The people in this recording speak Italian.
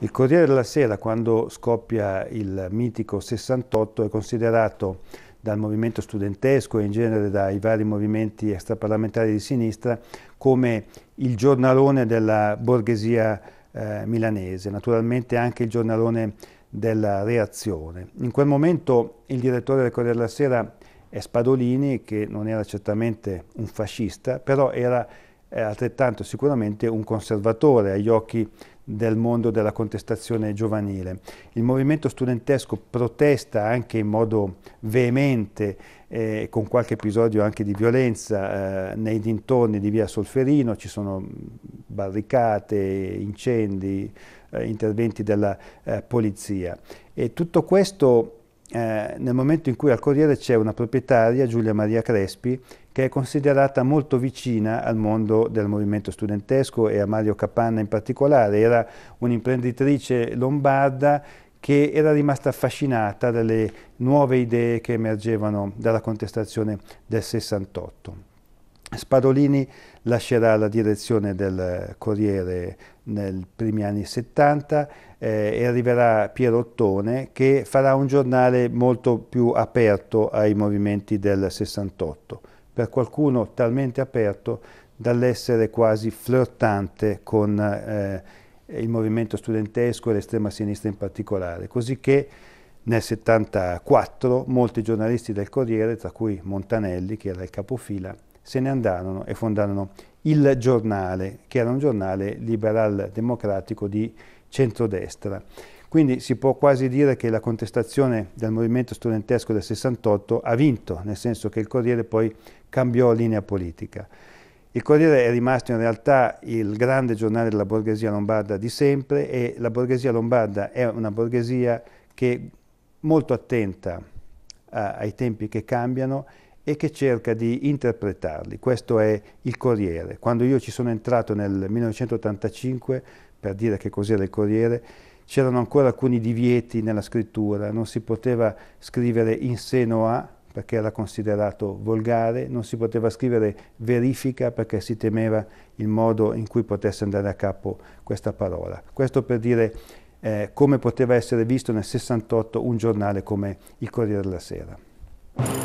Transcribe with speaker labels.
Speaker 1: Il Corriere della Sera, quando scoppia il mitico 68, è considerato dal movimento studentesco e in genere dai vari movimenti extraparlamentari di sinistra come il giornalone della borghesia eh, milanese, naturalmente anche il giornalone della reazione. In quel momento il direttore del Corriere della Sera è Spadolini, che non era certamente un fascista, però era è altrettanto sicuramente un conservatore agli occhi del mondo della contestazione giovanile. Il movimento studentesco protesta anche in modo veemente, eh, con qualche episodio anche di violenza eh, nei dintorni di via Solferino, ci sono mm, barricate, incendi, eh, interventi della eh, polizia. E tutto questo eh, nel momento in cui al Corriere c'è una proprietaria, Giulia Maria Crespi, che è considerata molto vicina al mondo del movimento studentesco e a Mario Capanna in particolare. Era un'imprenditrice lombarda che era rimasta affascinata dalle nuove idee che emergevano dalla contestazione del 68. Spadolini lascerà la direzione del Corriere nei primi anni 70 eh, e arriverà Piero Ottone che farà un giornale molto più aperto ai movimenti del 68, per qualcuno talmente aperto dall'essere quasi flirtante con eh, il movimento studentesco e l'estrema sinistra in particolare, così che nel 74 molti giornalisti del Corriere, tra cui Montanelli che era il capofila, se ne andarono e fondarono il giornale, che era un giornale liberal democratico di centrodestra. Quindi si può quasi dire che la contestazione del movimento studentesco del 68 ha vinto, nel senso che il Corriere poi cambiò linea politica. Il Corriere è rimasto in realtà il grande giornale della borghesia lombarda di sempre e la borghesia lombarda è una borghesia che è molto attenta a, ai tempi che cambiano e che cerca di interpretarli. Questo è il Corriere. Quando io ci sono entrato nel 1985, per dire che cos'era il Corriere, c'erano ancora alcuni divieti nella scrittura, non si poteva scrivere in seno a perché era considerato volgare, non si poteva scrivere verifica perché si temeva il modo in cui potesse andare a capo questa parola. Questo per dire eh, come poteva essere visto nel 68 un giornale come il Corriere della Sera.